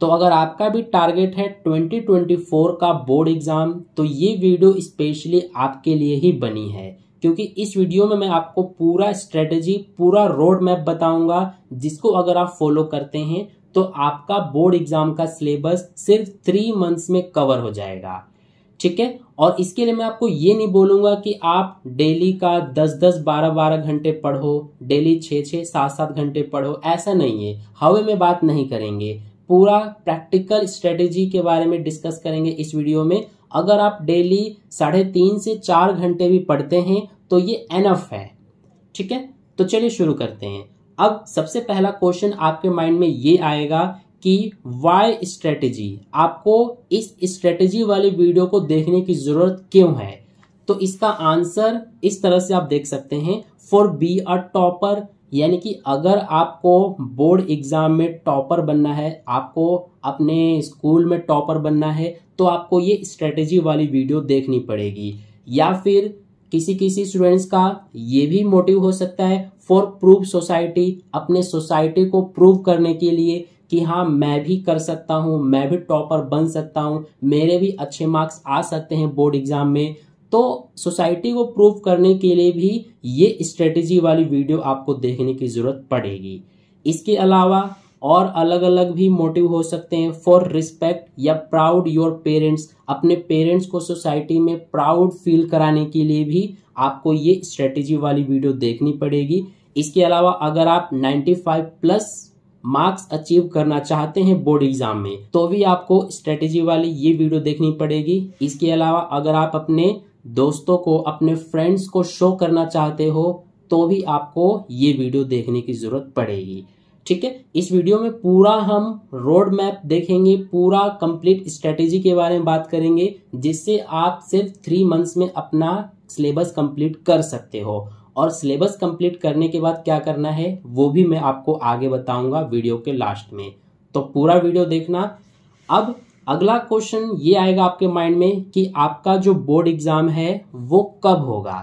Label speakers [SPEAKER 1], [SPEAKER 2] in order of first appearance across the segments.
[SPEAKER 1] तो अगर आपका भी टारगेट है 2024 का बोर्ड एग्ज़ाम तो ये वीडियो स्पेशली आपके लिए ही बनी है क्योंकि इस वीडियो में मैं आपको पूरा स्ट्रेटजी पूरा रोड मैप बताऊंगा जिसको अगर आप फॉलो करते हैं तो आपका बोर्ड एग्ज़ाम का सिलेबस सिर्फ थ्री मंथ्स में कवर हो जाएगा ठीक है और इसके लिए मैं आपको ये नहीं बोलूंगा कि आप डेली का दस दस बारह बारह घंटे पढ़ो डेली छः छः सात सात घंटे पढ़ो ऐसा नहीं है हवे में बात नहीं करेंगे पूरा प्रैक्टिकल स्ट्रेटेजी के बारे में डिस्कस करेंगे इस वीडियो में अगर आप डेली साढ़े तीन से चार घंटे भी पढ़ते हैं तो ये एनफ है ठीक है तो चलिए शुरू करते हैं अब सबसे पहला क्वेश्चन आपके माइंड में ये आएगा कि वाई स्ट्रेटेजी आपको इस स्ट्रेटेजी वाले वीडियो को देखने की ज़रूरत क्यों है तो इसका आंसर इस तरह से आप देख सकते हैं फॉर बी अ टॉपर यानी कि अगर आपको बोर्ड एग्ज़ाम में टॉपर बनना है आपको अपने स्कूल में टॉपर बनना है तो आपको ये स्ट्रेटेजी वाली वीडियो देखनी पड़ेगी या फिर किसी किसी स्टूडेंट्स का ये भी मोटिव हो सकता है फॉर प्रूफ सोसाइटी अपने सोसाइटी को प्रूव करने के लिए कि हाँ मैं भी कर सकता हूँ मैं भी टॉपर बन सकता हूँ मेरे भी अच्छे मार्क्स आ सकते हैं बोर्ड एग्जाम में तो सोसाइटी को प्रूव करने के लिए भी ये स्ट्रेटेजी वाली वीडियो आपको देखने की ज़रूरत पड़ेगी इसके अलावा और अलग अलग भी मोटिव हो सकते हैं फॉर रिस्पेक्ट या प्राउड योर पेरेंट्स अपने पेरेंट्स को सोसाइटी में प्राउड फील कराने के लिए भी आपको ये स्ट्रेटेजी वाली वीडियो देखनी पड़ेगी इसके अलावा अगर आप 95 प्लस मार्क्स अचीव करना चाहते हैं बोर्ड एग्जाम में तो भी आपको स्ट्रेटेजी वाली ये वीडियो देखनी पड़ेगी इसके अलावा अगर आप अपने दोस्तों को अपने फ्रेंड्स को शो करना चाहते हो तो भी आपको ये वीडियो देखने की ज़रूरत पड़ेगी ठीक है इस वीडियो में पूरा हम रोड मैप देखेंगे पूरा कंप्लीट स्ट्रेटेजी के बारे में बात करेंगे जिससे आप सिर्फ थ्री मंथ्स में अपना सिलेबस कंप्लीट कर सकते हो और सिलेबस कंप्लीट करने के बाद क्या करना है वो भी मैं आपको आगे बताऊंगा वीडियो के लास्ट में तो पूरा वीडियो देखना अब अगला क्वेश्चन ये आएगा आपके माइंड में कि आपका जो बोर्ड एग्ज़ाम है वो कब होगा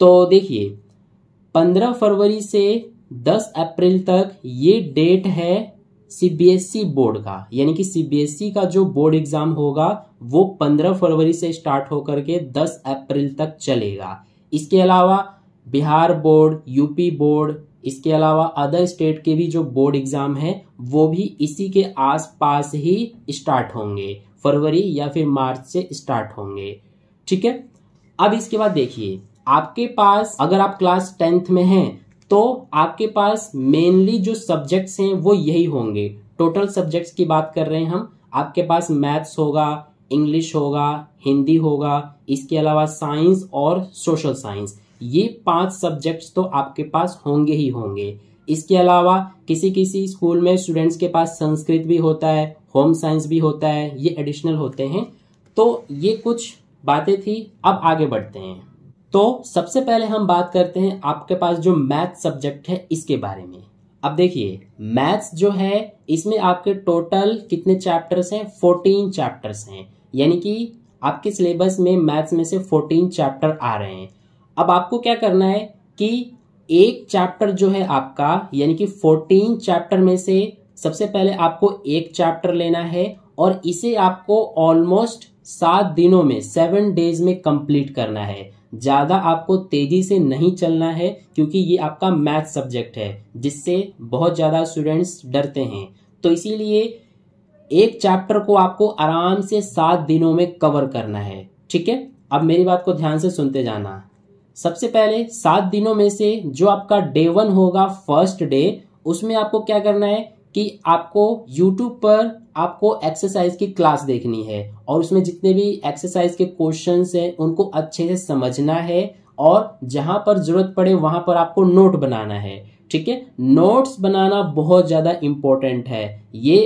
[SPEAKER 1] तो देखिए पंद्रह फरवरी से दस अप्रैल तक ये डेट है सीबीएसई बोर्ड e का यानी कि सीबीएसई e का जो बोर्ड एग्जाम होगा वो 15 फरवरी से स्टार्ट होकर के 10 अप्रैल तक चलेगा इसके अलावा बिहार बोर्ड यूपी बोर्ड इसके अलावा अदर स्टेट के भी जो बोर्ड एग्जाम है वो भी इसी के आसपास ही स्टार्ट होंगे फरवरी या फिर मार्च से स्टार्ट होंगे ठीक है अब इसके बाद देखिए आपके पास अगर आप क्लास टेंथ में हैं तो आपके पास मेनली जो सब्जेक्ट्स हैं वो यही होंगे टोटल सब्जेक्ट्स की बात कर रहे हैं हम आपके पास मैथ्स होगा इंग्लिश होगा हिंदी होगा इसके अलावा साइंस और सोशल साइंस ये पांच सब्जेक्ट्स तो आपके पास होंगे ही होंगे इसके अलावा किसी किसी स्कूल में स्टूडेंट्स के पास संस्कृत भी होता है होम साइंस भी होता है ये एडिशनल होते हैं तो ये कुछ बातें थी अब आगे बढ़ते हैं तो सबसे पहले हम बात करते हैं आपके पास जो मैथ सब्जेक्ट है इसके बारे में अब देखिए मैथ्स जो है इसमें आपके टोटल कितने चैप्टर्स हैं फोर्टीन चैप्टर्स हैं यानी कि आपके सिलेबस में मैथ्स में से फोर्टीन चैप्टर आ रहे हैं अब आपको क्या करना है कि एक चैप्टर जो है आपका यानी कि फोर्टीन चैप्टर में से सबसे पहले आपको एक चैप्टर लेना है और इसे आपको ऑलमोस्ट सात दिनों में सेवन डेज में कंप्लीट करना है ज़्यादा आपको तेज़ी से नहीं चलना है क्योंकि ये आपका मैथ सब्जेक्ट है जिससे बहुत ज़्यादा स्टूडेंट्स डरते हैं तो इसीलिए एक चैप्टर को आपको आराम से सात दिनों में कवर करना है ठीक है अब मेरी बात को ध्यान से सुनते जाना सबसे पहले सात दिनों में से जो आपका डे वन होगा फर्स्ट डे उसमें आपको क्या करना है कि आपको यूट्यूब पर आपको एक्सरसाइज की क्लास देखनी है और उसमें जितने भी एक्सरसाइज के क्वेश्चन है उनको अच्छे से समझना है और जहां पर जरूरत पड़े वहां पर आपको नोट बनाना है ठीक है नोट्स बनाना बहुत ज़्यादा इंपॉर्टेंट है ये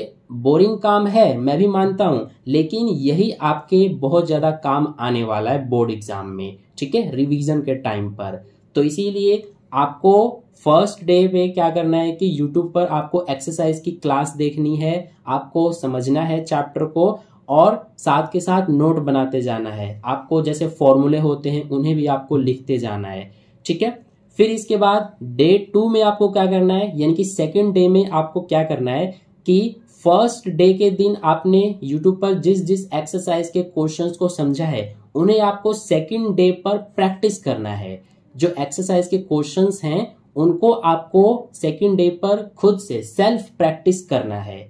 [SPEAKER 1] बोरिंग काम है मैं भी मानता हूं लेकिन यही आपके बहुत ज़्यादा काम आने वाला है बोर्ड एग्जाम में ठीक है रिवीजन के टाइम पर तो इसीलिए आपको फर्स्ट डे पे क्या करना है कि यूट्यूब पर आपको एक्सरसाइज की क्लास देखनी है आपको समझना है चैप्टर को और साथ के साथ नोट बनाते जाना है आपको जैसे फॉर्मूले होते हैं उन्हें भी आपको लिखते जाना है ठीक है फिर इसके बाद डे टू में आपको क्या करना है यानी कि सेकेंड डे में आपको क्या करना है कि फर्स्ट डे के दिन आपने यूट्यूब पर जिस जिस एक्सरसाइज के क्वेश्चंस को समझा है उन्हें आपको सेकंड डे पर प्रैक्टिस करना है जो एक्सरसाइज के क्वेश्चंस हैं उनको आपको सेकंड डे पर खुद से सेल्फ प्रैक्टिस करना है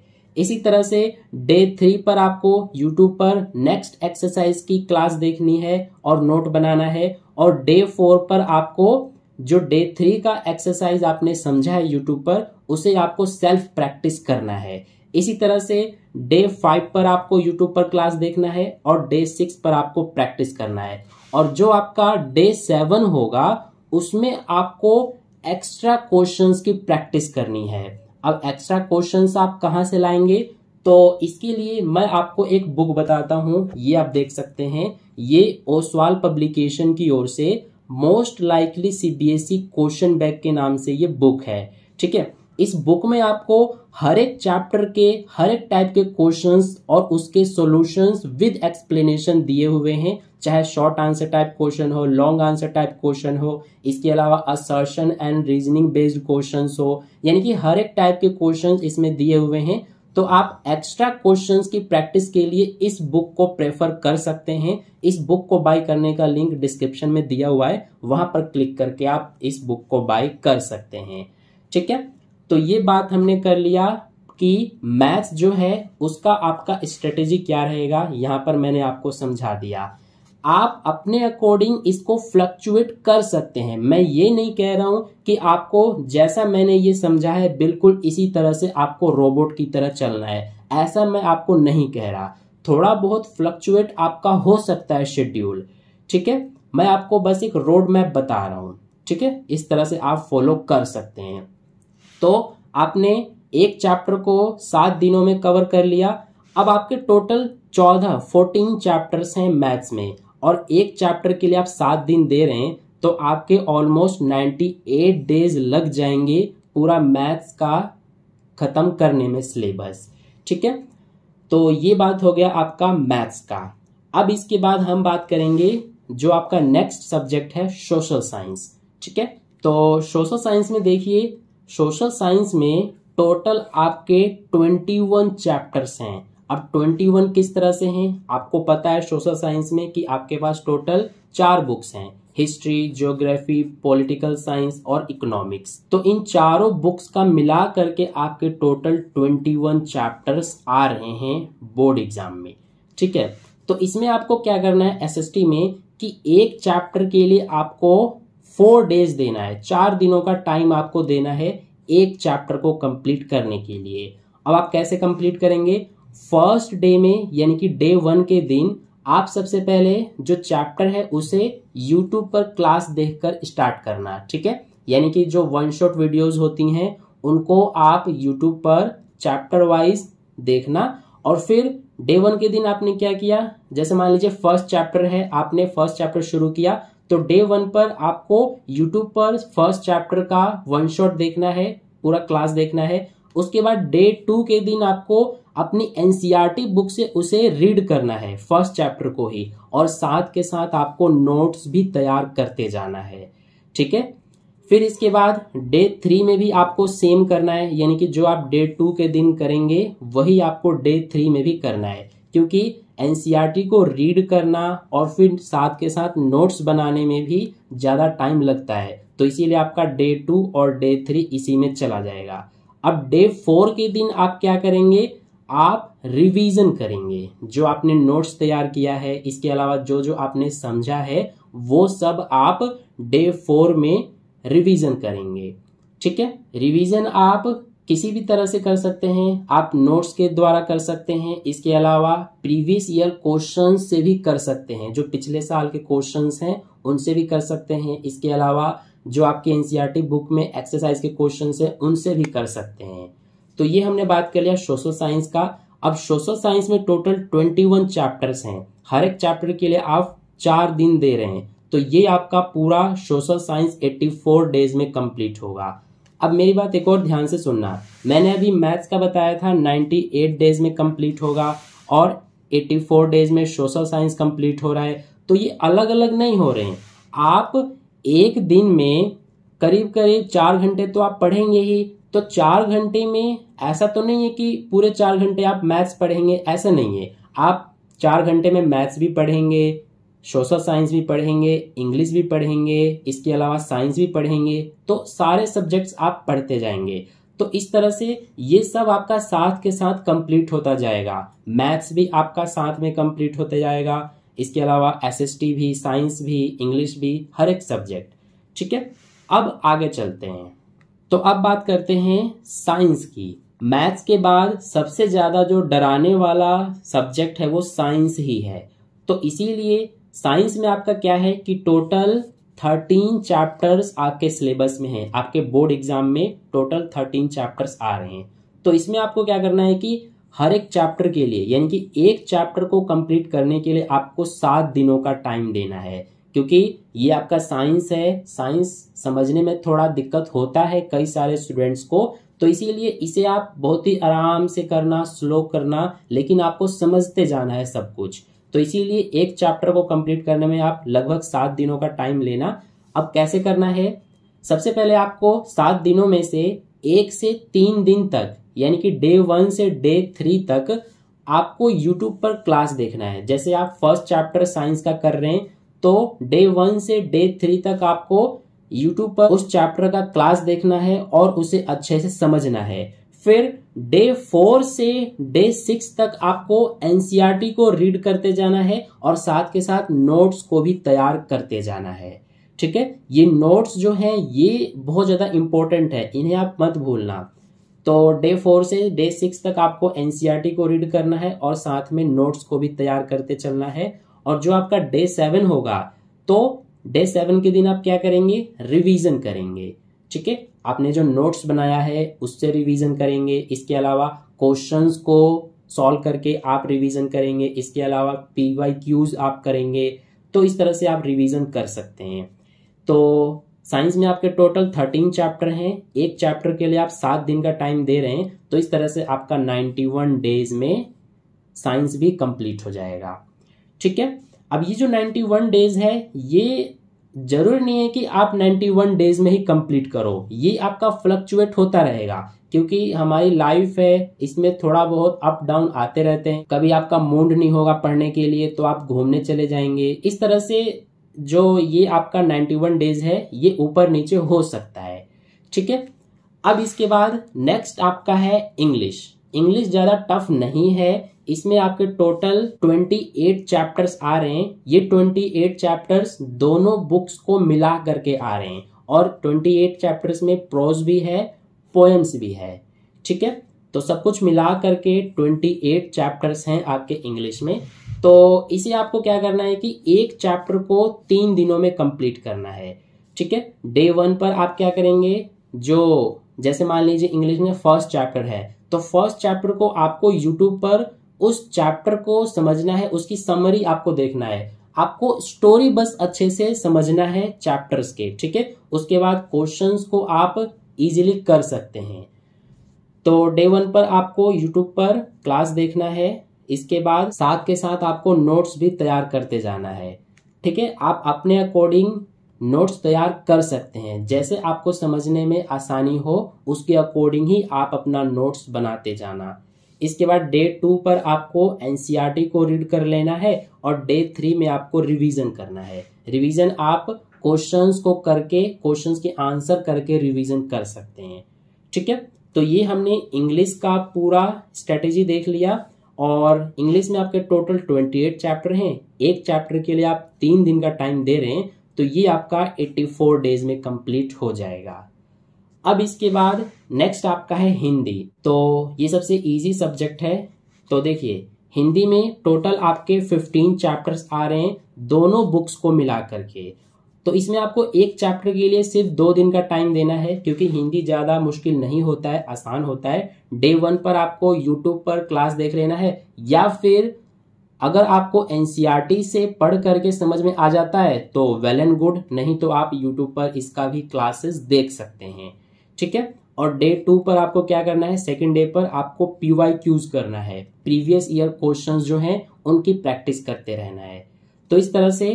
[SPEAKER 1] इसी तरह से डे थ्री पर आपको यूट्यूब पर नेक्स्ट एक्सरसाइज की क्लास देखनी है और नोट बनाना है और डे फोर पर आपको जो डे थ्री का एक्सरसाइज आपने समझा है यूट्यूब पर उसे आपको सेल्फ प्रैक्टिस करना है इसी तरह से डे फाइव पर आपको यूट्यूब पर क्लास देखना है और डे सिक्स पर आपको प्रैक्टिस करना है और जो आपका डे सेवन होगा उसमें आपको एक्स्ट्रा क्वेश्चंस की प्रैक्टिस करनी है अब एक्स्ट्रा क्वेश्चंस आप कहाँ से लाएंगे तो इसके लिए मैं आपको एक बुक बताता हूँ ये आप देख सकते हैं ये ओसवाल पब्लिकेशन की ओर से most likely CBSE question bag के नाम से ये बुक है ठीक है इस बुक में आपको हर एक चैप्टर के हर एक टाइप के क्वेश्चंस और उसके सॉल्यूशंस विद एक्सप्लेनेशन दिए हुए हैं चाहे शॉर्ट आंसर टाइप क्वेश्चन हो लॉन्ग आंसर टाइप क्वेश्चन हो इसके अलावा assertion and reasoning based question हो यानी कि हर एक टाइप के क्वेश्चन इसमें दिए हुए हैं तो आप एक्स्ट्रा क्वेश्चन की प्रैक्टिस के लिए इस बुक को प्रेफर कर सकते हैं इस बुक को बाय करने का लिंक डिस्क्रिप्शन में दिया हुआ है वहां पर क्लिक करके आप इस बुक को बाय कर सकते हैं ठीक है तो ये बात हमने कर लिया कि मैथ्स जो है उसका आपका स्ट्रेटेजी क्या रहेगा यहां पर मैंने आपको समझा दिया आप अपने अकॉर्डिंग इसको फ्लक्चुएट कर सकते हैं मैं ये नहीं कह रहा हूं कि आपको जैसा मैंने ये समझा है बिल्कुल इसी तरह से आपको रोबोट की तरह चलना है ऐसा मैं आपको नहीं कह रहा थोड़ा बहुत फ्लक्चुएट आपका हो सकता है शेड्यूल ठीक है मैं आपको बस एक रोड मैप बता रहा हूं ठीक है इस तरह से आप फॉलो कर सकते हैं तो आपने एक चैप्टर को सात दिनों में कवर कर लिया अब आपके टोटल चौदह फोर्टीन चैप्टर्स हैं मैथ्स में और एक चैप्टर के लिए आप सात दिन दे रहे हैं तो आपके ऑलमोस्ट नाइन्टी एट डेज लग जाएंगे पूरा मैथ्स का ख़त्म करने में सिलेबस ठीक है तो ये बात हो गया आपका मैथ्स का अब इसके बाद हम बात करेंगे जो आपका नेक्स्ट सब्जेक्ट है सोशल साइंस ठीक है तो सोशल साइंस में देखिए सोशल साइंस में टोटल आपके ट्वेंटी वन चैप्टर्स हैं अब ट्वेंटी वन किस तरह से हैं आपको पता है सोशल साइंस में कि आपके पास टोटल चार बुक्स हैं हिस्ट्री ज्योग्राफी पॉलिटिकल साइंस और इकोनॉमिक्स तो इन चारों बुक्स का मिला करके आपके टोटल ट्वेंटी वन चैप्टर्स आ रहे हैं बोर्ड एग्जाम में ठीक है तो इसमें आपको क्या करना है एसएसटी में कि एक चैप्टर के लिए आपको फोर डेज देना है चार दिनों का टाइम आपको देना है एक चैप्टर को कंप्लीट करने के लिए अब आप कैसे कंप्लीट करेंगे फर्स्ट डे में यानी कि डे वन के दिन आप सबसे पहले जो चैप्टर है उसे यूट्यूब पर क्लास देखकर स्टार्ट करना ठीक है यानी कि जो वन शॉट वीडियोज होती हैं उनको आप यूट्यूब पर चैप्टर वाइज देखना और फिर डे वन के दिन आपने क्या किया जैसे मान लीजिए फर्स्ट चैप्टर है आपने फर्स्ट चैप्टर शुरू किया तो डे वन पर आपको यूट्यूब पर फर्स्ट चैप्टर का वन शॉट देखना है पूरा क्लास देखना है उसके बाद डे टू के दिन आपको अपनी एनसीईआरटी बुक e से उसे रीड करना है फर्स्ट चैप्टर को ही और साथ के साथ आपको नोट्स भी तैयार करते जाना है ठीक है फिर इसके बाद डे थ्री में भी आपको सेम करना है यानी कि जो आप डे टू के दिन करेंगे वही आपको डे थ्री में भी करना है क्योंकि एनसीईआरटी को रीड करना और फिर साथ के साथ नोट्स बनाने में भी ज़्यादा टाइम लगता है तो इसीलिए आपका डे टू और डे थ्री इसी में चला जाएगा अब डे फोर के दिन आप क्या करेंगे आप रिवीजन करेंगे जो आपने नोट्स तैयार किया है इसके अलावा जो जो आपने समझा है वो सब आप डे फोर में रिवीजन करेंगे ठीक है रिवीजन आप किसी भी तरह से कर सकते हैं आप नोट्स के द्वारा कर सकते हैं इसके अलावा प्रीवियस ईयर क्वेश्चन से भी कर सकते हैं जो पिछले साल के क्वेश्चन हैं उनसे भी कर सकते हैं इसके अलावा जो आपके एनसीईआरटी बुक e में एक्सरसाइज के क्वेश्चन हैं उनसे भी कर सकते हैं तो ये हमने बात कर लिया सोशल साइंस का अब सोशल साइंस में टोटल ट्वेंटी वन चैप्टर्स हैं हर एक चैप्टर के लिए आप चार दिन दे रहे हैं तो ये आपका पूरा सोशल साइंस 84 डेज में कंप्लीट होगा अब मेरी बात एक और ध्यान से सुनना मैंने अभी मैथ्स का बताया था 98 डेज में कंप्लीट होगा और 84 डेज में सोशल साइंस कंप्लीट हो रहा है तो ये अलग अलग नहीं हो रहे हैं आप एक दिन में करीब करीब चार घंटे तो आप पढ़ेंगे ही तो चार घंटे में ऐसा तो नहीं है कि पूरे चार घंटे आप मैथ्स पढ़ेंगे ऐसा नहीं है आप चार घंटे में मैथ्स भी पढ़ेंगे सोशल साइंस भी पढ़ेंगे इंग्लिश भी पढ़ेंगे इसके अलावा साइंस भी पढ़ेंगे तो सारे सब्जेक्ट्स आप पढ़ते जाएंगे तो इस तरह से ये सब आपका साथ के साथ कंप्लीट होता जाएगा मैथ्स भी आपका साथ में कंप्लीट होता जाएगा इसके अलावा टी भी साइंस भी इंग्लिश भी हर एक सब्जेक्ट ठीक है अब आगे चलते हैं तो अब बात करते हैं साइंस की मैथ्स के बाद सबसे ज़्यादा जो डराने वाला सब्जेक्ट है वो साइंस ही है तो इसीलिए साइंस में आपका क्या है कि टोटल थर्टीन चैप्टर्स आपके सिलेबस में हैं आपके बोर्ड एग्जाम में टोटल थर्टीन चैप्टर्स आ रहे हैं तो इसमें आपको क्या करना है कि हर एक चैप्टर के लिए यानी कि एक चैप्टर को कंप्लीट करने के लिए आपको सात दिनों का टाइम देना है क्योंकि ये आपका साइंस है साइंस समझने में थोड़ा दिक्कत होता है कई सारे स्टूडेंट्स को तो इसीलिए इसे आप बहुत ही आराम से करना स्लो करना लेकिन आपको समझते जाना है सब कुछ तो इसीलिए एक चैप्टर को कंप्लीट करने में आप लगभग सात दिनों का टाइम लेना अब कैसे करना है सबसे पहले आपको सात दिनों में से एक से तीन दिन तक यानी कि डे वन से डे थ्री तक आपको यूट्यूब पर क्लास देखना है जैसे आप फर्स्ट चैप्टर साइंस का कर रहे हैं तो डे वन से डे थ्री तक आपको यूट्यूब पर उस चैप्टर का क्लास देखना है और उसे अच्छे से समझना है फिर डे फोर से डे सिक्स तक आपको एनसीईआरटी e को रीड करते जाना है और साथ के साथ नोट्स को भी तैयार करते जाना है ठीक है ये नोट्स जो है ये बहुत ज़्यादा इंपॉर्टेंट है इन्हें आप मत भूलना तो डे फोर से डे सिक्स तक आपको एनसीईआरटी e को रीड करना है और साथ में नोट्स को भी तैयार करते चलना है और जो आपका डे सेवन होगा तो डे सेवन के दिन आप क्या करेंगे रिवीजन करेंगे ठीक है आपने जो नोट्स बनाया है उससे रिवीजन करेंगे इसके अलावा क्वेश्चंस को सॉल्व करके आप रिवीजन करेंगे इसके अलावा पी वाई क्यूज आप करेंगे तो इस तरह से आप रिवीजन कर सकते हैं तो साइंस में आपके टोटल थर्टीन चैप्टर हैं एक चैप्टर के लिए आप सात दिन का टाइम दे रहे हैं तो इस तरह से आपका नाइन्टी वन डेज में साइंस भी कंप्लीट हो जाएगा ठीक है अब ये जो नाइन्टी वन डेज है ये जरूरी नहीं है कि आप 91 डेज में ही कंप्लीट करो ये आपका फ्लक्चुएट होता रहेगा क्योंकि हमारी लाइफ है इसमें थोड़ा बहुत अप डाउन आते रहते हैं कभी आपका मूड नहीं होगा पढ़ने के लिए तो आप घूमने चले जाएंगे इस तरह से जो ये आपका 91 डेज है ये ऊपर नीचे हो सकता है ठीक है अब इसके बाद नेक्स्ट आपका है इंग्लिश इंग्लिश ज़्यादा टफ नहीं है इसमें आपके टोटल 28 चैप्टर्स आ रहे हैं ये 28 चैप्टर्स दोनों बुक्स को मिला करके आ रहे हैं और 28 चैप्टर्स में प्रोज भी है पोएम्स भी है ठीक है तो सब कुछ मिला करके 28 चैप्टर्स हैं आपके इंग्लिश में तो इसे आपको क्या करना है कि एक चैप्टर को तीन दिनों में कंप्लीट करना है ठीक है डे वन पर आप क्या करेंगे जो जैसे मान लीजिए इंग्लिश में फर्स्ट चैप्टर है तो फर्स्ट चैप्टर को आपको यूट्यूब पर उस चैप्टर को समझना है उसकी समरी आपको देखना है आपको स्टोरी बस अच्छे से समझना है चैप्टर्स के ठीक है उसके बाद क्वेश्चंस को आप इजीली कर सकते हैं तो डे वन पर आपको यूट्यूब पर क्लास देखना है इसके बाद साथ के साथ आपको नोट्स भी तैयार करते जाना है ठीक है आप अपने अकॉर्डिंग नोट्स तैयार कर सकते हैं जैसे आपको समझने में आसानी हो उसके अकॉर्डिंग ही आप अपना नोट्स बनाते जाना इसके बाद डे टू पर आपको एनसीईआरटी e को रीड कर लेना है और डे थ्री में आपको रिवीजन करना है रिवीजन आप क्वेश्चंस को करके क्वेश्चंस के आंसर करके रिवीजन कर सकते हैं ठीक है तो ये हमने इंग्लिश का पूरा स्ट्रेटेजी देख लिया और इंग्लिश में आपके टोटल ट्वेंटी एट चैप्टर हैं एक चैप्टर के लिए आप तीन दिन का टाइम दे रहे हैं तो ये आपका एट्टी फोर डेज में कंप्लीट हो जाएगा अब इसके बाद नेक्स्ट आपका है हिंदी तो ये सबसे इजी सब्जेक्ट है तो देखिए हिंदी में टोटल आपके फिफ्टीन चैप्टर्स आ रहे हैं दोनों बुक्स को मिला करके तो इसमें आपको एक चैप्टर के लिए सिर्फ दो दिन का टाइम देना है क्योंकि हिंदी ज़्यादा मुश्किल नहीं होता है आसान होता है डे वन पर आपको यूट्यूब पर क्लास देख लेना है या फिर अगर आपको एन e से पढ़ करके समझ में आ जाता है तो वेल एंड गुड नहीं तो आप यूट्यूब पर इसका भी क्लासेस देख सकते हैं ठीक है और डे टू पर आपको क्या करना है सेकेंड डे पर आपको पी वाई क्यूज करना है प्रीवियस ईयर क्वेश्चन जो हैं उनकी प्रैक्टिस करते रहना है तो इस तरह से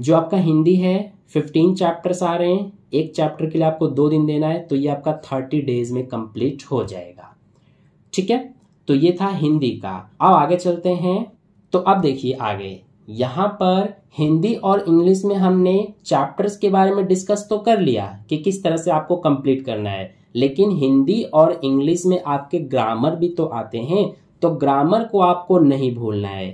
[SPEAKER 1] जो आपका हिंदी है फिफ्टीन चैप्टर्स आ रहे हैं एक चैप्टर के लिए आपको दो दिन देना है तो ये आपका थर्टी डेज में कंप्लीट हो जाएगा ठीक है तो ये था हिंदी का अब आगे चलते हैं तो अब देखिए आगे यहाँ पर हिंदी और इंग्लिश में हमने चैप्टर्स के बारे में डिस्कस तो कर लिया कि किस तरह से आपको कंप्लीट करना है लेकिन हिंदी और इंग्लिश में आपके ग्रामर भी तो आते हैं तो ग्रामर को आपको नहीं भूलना है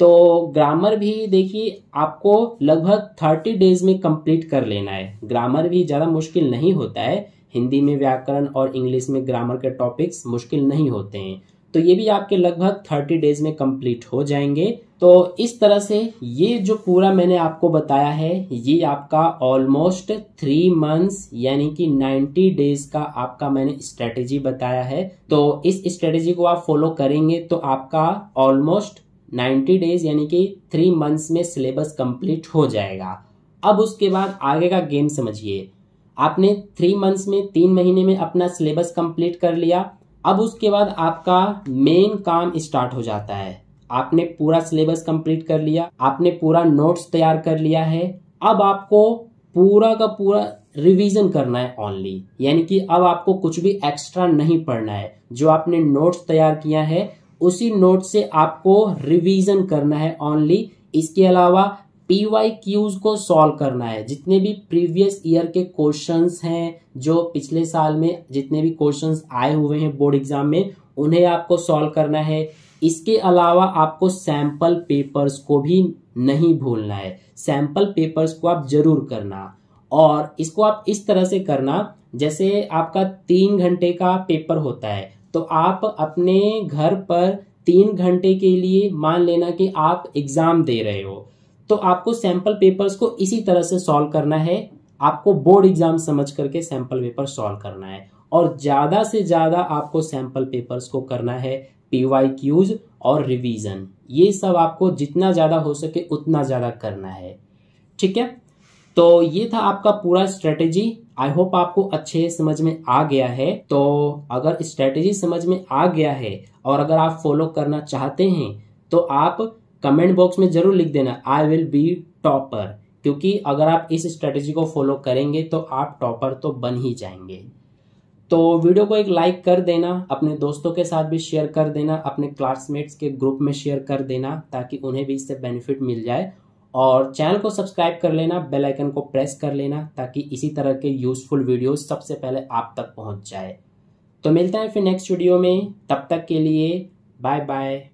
[SPEAKER 1] तो ग्रामर भी देखिए आपको लगभग थर्टी डेज में कंप्लीट कर लेना है ग्रामर भी ज़्यादा मुश्किल नहीं होता है हिंदी में व्याकरण और इंग्लिश में ग्रामर के टॉपिक्स मुश्किल नहीं होते हैं तो ये भी आपके लगभग थर्टी डेज में कंप्लीट हो जाएंगे तो इस तरह से ये जो पूरा मैंने आपको बताया है ये आपका ऑलमोस्ट थ्री मंथ्स यानी कि 90 डेज का आपका मैंने स्ट्रेटेजी बताया है तो इस स्ट्रेटेजी को आप फॉलो करेंगे तो आपका ऑलमोस्ट 90 डेज यानी कि थ्री मंथ्स में सिलेबस कंप्लीट हो जाएगा अब उसके बाद आगे का गेम समझिए आपने थ्री मंथ्स में तीन महीने में अपना सिलेबस कंप्लीट कर लिया अब उसके बाद आपका मेन काम स्टार्ट हो जाता है आपने पूरा सिलेबस कंप्लीट कर लिया आपने पूरा नोट्स तैयार कर लिया है अब आपको पूरा का पूरा रिवीजन करना है ओनली यानी कि अब आपको कुछ भी एक्स्ट्रा नहीं पढ़ना है जो आपने नोट्स तैयार किया है उसी नोट से आपको रिवीजन करना है ओनली इसके अलावा पी क्यूज को सॉल्व करना है जितने भी प्रीवियस ईयर के क्वेश्चंस हैं जो पिछले साल में जितने भी क्वेश्चंस आए हुए हैं बोर्ड एग्जाम में उन्हें आपको सॉल्व करना है इसके अलावा आपको सैंपल पेपर्स को भी नहीं भूलना है सैंपल पेपर्स को आप जरूर करना और इसको आप इस तरह से करना जैसे आपका तीन घंटे का पेपर होता है तो आप अपने घर पर तीन घंटे के लिए मान लेना कि आप एग्ज़ाम दे रहे हो तो आपको सैंपल पेपर्स को इसी तरह से सॉल्व करना है आपको बोर्ड एग्जाम समझ करके सैंपल पेपर सॉल्व करना है और ज़्यादा से ज़्यादा आपको सैंपल पेपर्स को करना है पीवाई क्यूज और रिवीजन ये सब आपको जितना ज़्यादा हो सके उतना ज़्यादा करना है ठीक है तो ये था आपका पूरा स्ट्रेटेजी आई होप आपको अच्छे समझ में आ गया है तो अगर स्ट्रेटेजी समझ में आ गया है और अगर आप फॉलो करना चाहते हैं तो आप कमेंट बॉक्स में जरूर लिख देना आई विल बी टॉपर क्योंकि अगर आप इस स्ट्रेटेजी को फॉलो करेंगे तो आप टॉपर तो बन ही जाएंगे तो वीडियो को एक लाइक कर देना अपने दोस्तों के साथ भी शेयर कर देना अपने क्लासमेट्स के ग्रुप में शेयर कर देना ताकि उन्हें भी इससे बेनिफिट मिल जाए और चैनल को सब्सक्राइब कर लेना बेल आइकन को प्रेस कर लेना ताकि इसी तरह के यूज़फुल वीडियोस सबसे पहले आप तक पहुंच जाए तो मिलते हैं फिर नेक्स्ट वीडियो में तब तक के लिए बाय बाय